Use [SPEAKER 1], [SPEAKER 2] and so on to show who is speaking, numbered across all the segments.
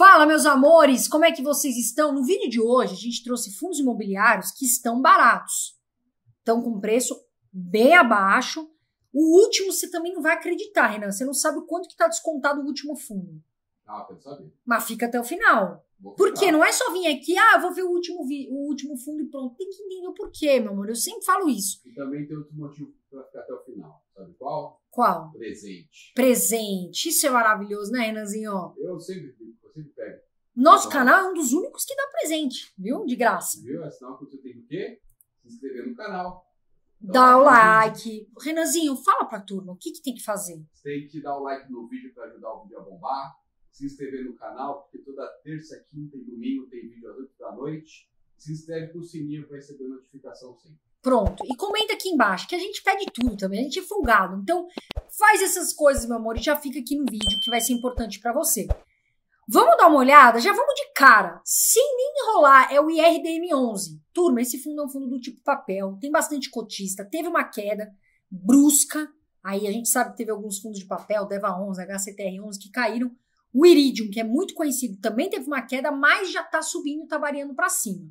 [SPEAKER 1] Fala, meus amores, como é que vocês estão? No vídeo de hoje, a gente trouxe fundos imobiliários que estão baratos. Estão com preço bem abaixo. O último você também não vai acreditar, Renan. Você não sabe o quanto que está descontado o último fundo. Ah, quero saber. Mas fica até o final. Porque não é só vir aqui, ah, vou ver o último, vi o último fundo e pronto. Tem que entender o porquê, meu amor. Eu sempre falo isso. E também tem outro motivo para ficar até o final. Sabe qual? Qual? Presente. Presente. Isso é maravilhoso, né, Renanzinho? Eu sempre pega. Nosso tá canal é um dos únicos que dá presente, viu? De graça. Viu? É que você tem o quê? Se inscrever no canal. Dá, então, dá o like. É like. Renanzinho, fala pra turma o que, que tem que fazer. Você tem que dar o like no vídeo para ajudar o vídeo a bombar. Se inscrever no canal, porque toda terça, quinta e domingo tem vídeo às 8 da noite. Se inscreve com o sininho para receber notificação sempre. Pronto. E comenta aqui embaixo, que a gente pede tudo também, a gente é folgado. Então, faz essas coisas, meu amor, e já fica aqui no vídeo que vai ser importante para você. Vamos dar uma olhada? Já vamos de cara, sem nem enrolar, é o IRDM11. Turma, esse fundo é um fundo do tipo papel, tem bastante cotista, teve uma queda brusca, aí a gente sabe que teve alguns fundos de papel, DEVA11, HCTR11, que caíram. O Iridium, que é muito conhecido, também teve uma queda, mas já está subindo, está variando para cima.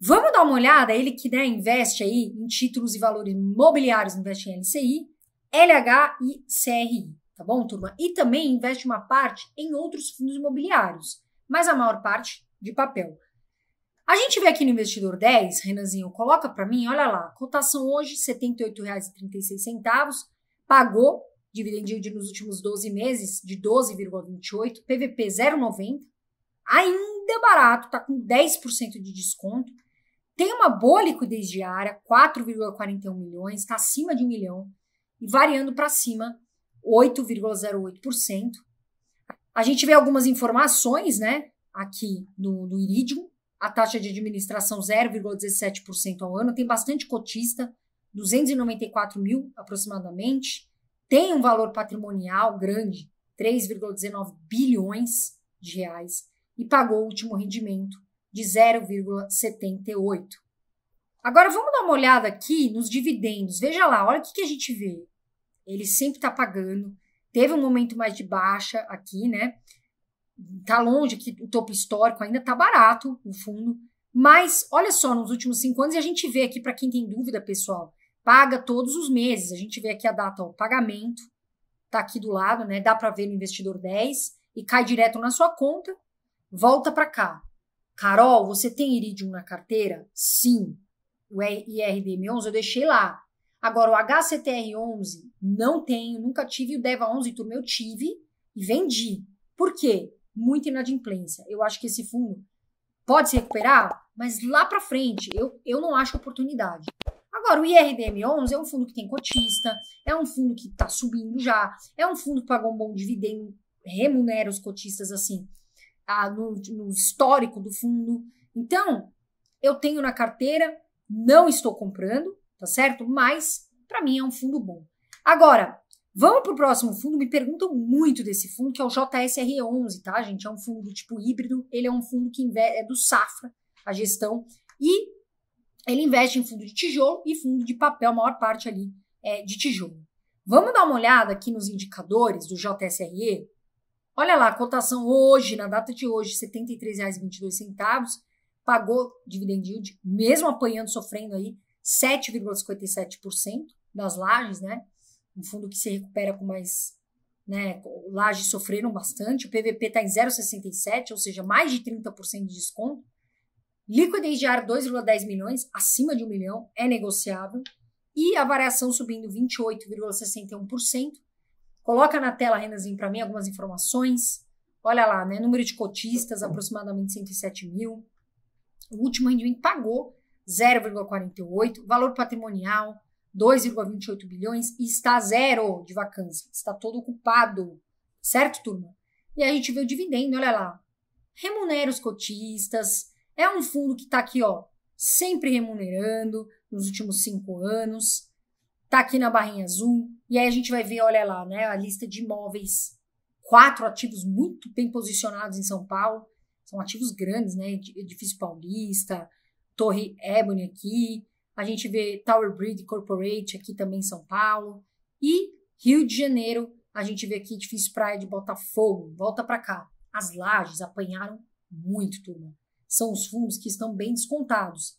[SPEAKER 1] Vamos dar uma olhada, ele que né, investe aí em títulos e valores imobiliários, investe em LCI, LH e CRI tá bom, turma? E também investe uma parte em outros fundos imobiliários, mas a maior parte de papel. A gente vê aqui no Investidor 10, Renanzinho, coloca para mim, olha lá, cotação hoje R$ 78,36, pagou dividendo yield nos últimos 12 meses de 12,28, PVP 0,90, ainda barato, tá com 10% de desconto, tem uma boa liquidez diária, 4,41 milhões, está acima de um milhão, e variando para cima 8,08%. A gente vê algumas informações, né, aqui no, no Iridium, a taxa de administração 0,17% ao ano, tem bastante cotista, 294 mil aproximadamente, tem um valor patrimonial grande, 3,19 bilhões de reais, e pagou o último rendimento de 0,78. Agora vamos dar uma olhada aqui nos dividendos. Veja lá, olha o que, que a gente vê ele sempre está pagando. Teve um momento mais de baixa aqui, né? Tá longe que o topo histórico ainda tá barato, o fundo. Mas olha só, nos últimos cinco anos, e a gente vê aqui, para quem tem dúvida, pessoal, paga todos os meses. A gente vê aqui a data, o pagamento, tá aqui do lado, né? Dá para ver no investidor 10 e cai direto na sua conta, volta para cá. Carol, você tem Iridium na carteira? Sim. O IRDM11 eu deixei lá. Agora, o HCTR11 não tenho, nunca tive, o DEVA11 turma então, eu tive e vendi. Por quê? Muita inadimplência. Eu acho que esse fundo pode se recuperar, mas lá para frente eu, eu não acho oportunidade. Agora, o IRDM11 é um fundo que tem cotista, é um fundo que está subindo já, é um fundo que pagou um bom dividendo, remunera os cotistas assim, a, no, no histórico do fundo. Então, eu tenho na carteira, não estou comprando, tá certo? Mas, para mim, é um fundo bom. Agora, vamos para o próximo fundo. Me perguntam muito desse fundo, que é o JSR11, tá, gente? É um fundo tipo híbrido, ele é um fundo que é do Safra, a gestão, e ele investe em fundo de tijolo e fundo de papel, a maior parte ali é de tijolo. Vamos dar uma olhada aqui nos indicadores do JSRE? Olha lá, a cotação hoje, na data de hoje, R$ 73,22, pagou dividend yield, mesmo apanhando, sofrendo aí, 7,57% das lajes, né? Um fundo que se recupera com mais. Né, lajes sofreram bastante, o PVP está em 0,67, ou seja, mais de 30% de desconto. Liquidez de ar 2,10 milhões, acima de 1 milhão, é negociável. E a variação subindo 28,61%. Coloca na tela, Renanzinho, para mim algumas informações. Olha lá, né? Número de cotistas, aproximadamente 107 mil. O último rendimento pagou 0,48, valor patrimonial 2,28 bilhões e está zero de vacância, está todo ocupado, certo, turma? E a gente vê o dividendo, olha lá, remunera os cotistas, é um fundo que está aqui, ó, sempre remunerando nos últimos cinco anos, está aqui na barrinha azul, e aí a gente vai ver, olha lá, né, a lista de imóveis, quatro ativos muito bem posicionados em São Paulo, são ativos grandes, né, edifício paulista, Torre Ebony aqui, a gente vê Tower Bridge Corporate aqui também em São Paulo e Rio de Janeiro, a gente vê aqui edifício Praia de Botafogo, volta para cá. As lajes apanharam muito, turma. São os fundos que estão bem descontados.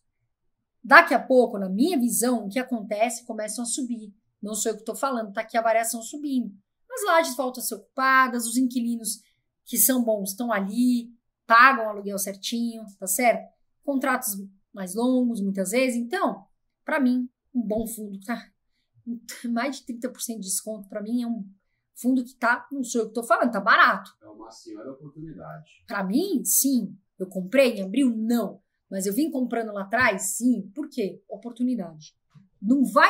[SPEAKER 1] Daqui a pouco, na minha visão, o que acontece? Começam a subir. Não sou eu que estou falando, está aqui a variação subindo. As lajes voltam a ser ocupadas, os inquilinos que são bons estão ali, pagam o aluguel certinho, tá certo? Contratos mais longos, muitas vezes. Então, para mim, um bom fundo, tá? Mais de 30% de desconto, para mim, é um fundo que tá, não sei o que tô falando, tá barato. É uma senhora oportunidade. Para mim, sim. Eu comprei em abril? Não. Mas eu vim comprando lá atrás? Sim. Por quê? Oportunidade. Não vai.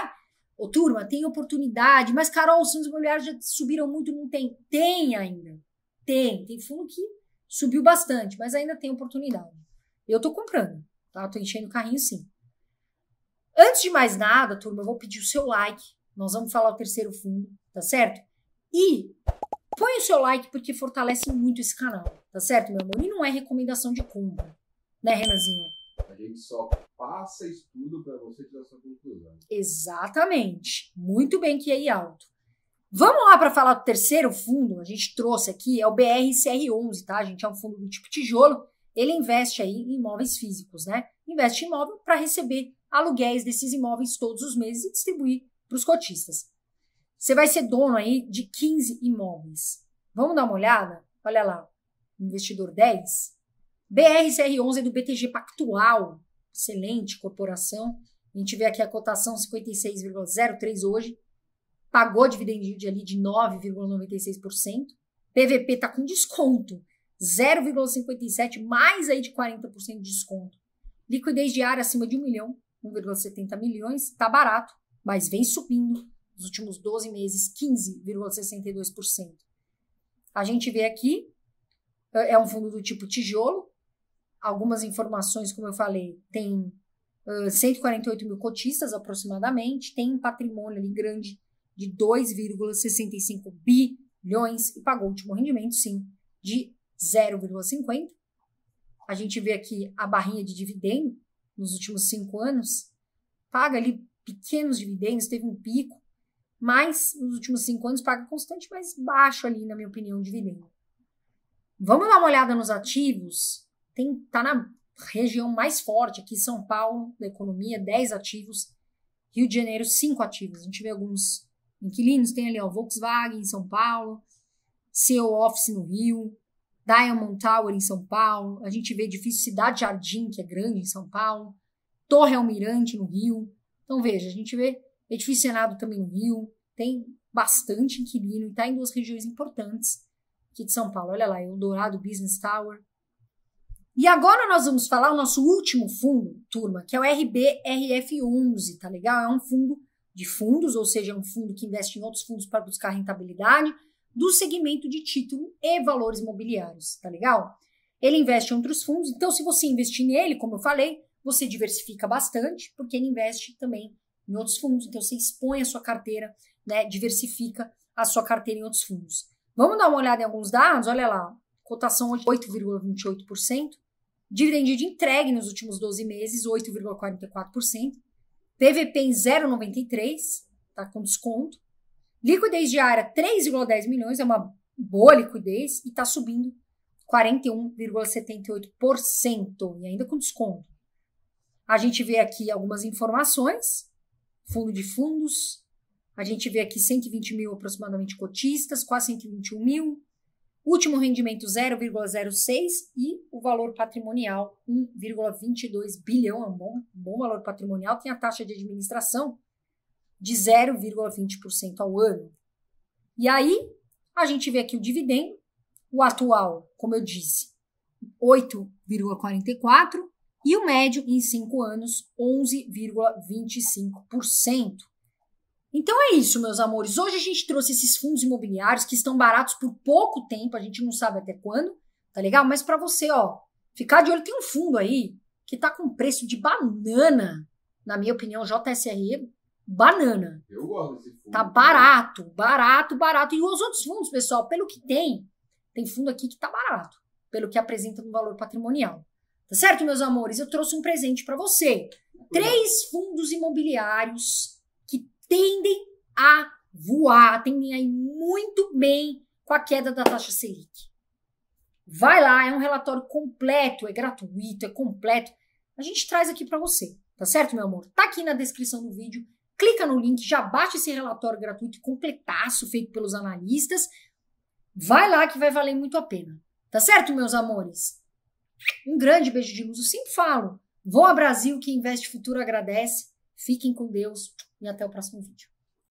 [SPEAKER 1] Ô, turma, tem oportunidade. Mas, Carol, os fundos imobiliários já subiram muito, não tem. Tem ainda. Tem. Tem fundo que subiu bastante, mas ainda tem oportunidade. Eu tô comprando tá? Tô enchendo o carrinho sim. Antes de mais nada, turma, eu vou pedir o seu like. Nós vamos falar o terceiro fundo, tá certo? E põe o seu like porque fortalece muito esse canal, tá certo, meu amor? E não é recomendação de compra, né, Renanzinho? A gente só passa estudo para você tirar sua conclusão. Exatamente. Muito bem que aí é alto. Vamos lá para falar do terceiro fundo, a gente trouxe aqui, é o BRCR11, tá, gente? É um fundo do tipo tijolo ele investe aí em imóveis físicos, né? Investe em imóvel para receber aluguéis desses imóveis todos os meses e distribuir para os cotistas. Você vai ser dono aí de 15 imóveis. Vamos dar uma olhada? Olha lá, investidor 10. BRCR11 é do BTG Pactual, excelente corporação. A gente vê aqui a cotação 56,03 hoje. Pagou dividendo de ali de 9,96%. PVP está com desconto. 0,57 mais aí de 40% de desconto. Liquidez diária acima de 1 milhão, 1,70 milhões, tá barato, mas vem subindo nos últimos 12 meses, 15,62%. A gente vê aqui, é, é um fundo do tipo tijolo, algumas informações, como eu falei, tem uh, 148 mil cotistas aproximadamente, tem um patrimônio ali grande de 2,65 bilhões e pagou o último rendimento, sim, de 0,50. A gente vê aqui a barrinha de dividendo nos últimos cinco anos, paga ali pequenos dividendos, teve um pico, mas nos últimos cinco anos paga constante, mas baixo ali, na minha opinião, dividendo. Vamos dar uma olhada nos ativos? Tem, tá na região mais forte aqui, São Paulo, da economia, 10 ativos, Rio de Janeiro, 5 ativos. A gente vê alguns inquilinos, tem ali, ó, Volkswagen em São Paulo, CEO Office no Rio, Diamond Tower em São Paulo, a gente vê edifício Cidade Jardim, que é grande em São Paulo, Torre Almirante no Rio. Então veja, a gente vê edifício Senado também no Rio, tem bastante inquilino e está em duas regiões importantes aqui de São Paulo. Olha lá, Eldorado é Business Tower. E agora nós vamos falar o nosso último fundo, turma, que é o RBRF11, tá legal? É um fundo de fundos, ou seja, é um fundo que investe em outros fundos para buscar rentabilidade do segmento de título e valores imobiliários, tá legal? Ele investe em outros fundos, então se você investir nele, como eu falei, você diversifica bastante, porque ele investe também em outros fundos, então você expõe a sua carteira, né, diversifica a sua carteira em outros fundos. Vamos dar uma olhada em alguns dados, olha lá, cotação hoje 8,28%, dividend de entregue nos últimos 12 meses 8,44%, PVP em 0,93, tá com desconto, Liquidez diária 3,10 milhões, é uma boa liquidez e está subindo 41,78% e ainda com desconto. A gente vê aqui algumas informações, fundo de fundos, a gente vê aqui 120 mil aproximadamente cotistas, quase 121 mil, último rendimento 0,06 e o valor patrimonial 1,22 bilhão, é um bom, bom valor patrimonial, tem a taxa de administração de 0,20% ao ano. E aí, a gente vê aqui o dividendo, o atual, como eu disse, 8,44% e o médio em 5 anos, 11,25%. Então é isso, meus amores. Hoje a gente trouxe esses fundos imobiliários que estão baratos por pouco tempo, a gente não sabe até quando, tá legal? Mas para você, ó, ficar de olho, tem um fundo aí que tá com preço de banana, na minha opinião, JSRE banana. Eu gosto desse fundo. Tá barato, barato, barato. E os outros fundos, pessoal, pelo que tem, tem fundo aqui que tá barato, pelo que apresenta no valor patrimonial. Tá certo, meus amores? Eu trouxe um presente para você. Três fundos imobiliários que tendem a voar, tendem a ir muito bem com a queda da taxa Selic. Vai lá, é um relatório completo, é gratuito, é completo. A gente traz aqui para você, tá certo, meu amor? Tá aqui na descrição do vídeo clica no link, já baixa esse relatório gratuito completaço feito pelos analistas. Vai lá que vai valer muito a pena. Tá certo, meus amores? Um grande beijo de luz, eu sempre falo. Vou a Brasil, que investe futuro agradece. Fiquem com Deus e até o próximo vídeo.